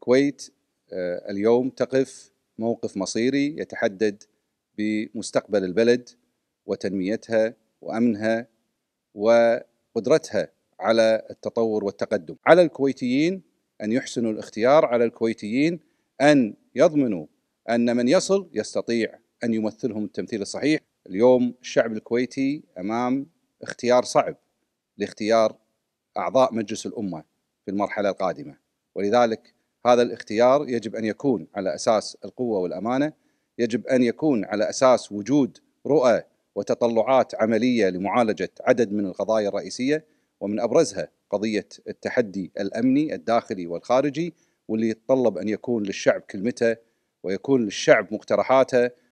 الكويت آه، اليوم تقف موقف مصيري يتحدد بمستقبل البلد وتنميتها وامنها وقدرتها على التطور والتقدم على الكويتيين ان يحسنوا الاختيار على الكويتيين ان يضمنوا ان من يصل يستطيع ان يمثلهم التمثيل الصحيح اليوم الشعب الكويتي امام اختيار صعب لاختيار اعضاء مجلس الامه في المرحله القادمه ولذلك هذا الاختيار يجب ان يكون على اساس القوه والامانه، يجب ان يكون على اساس وجود رؤى وتطلعات عمليه لمعالجه عدد من القضايا الرئيسيه ومن ابرزها قضيه التحدي الامني الداخلي والخارجي واللي يتطلب ان يكون للشعب كلمته ويكون للشعب مقترحاته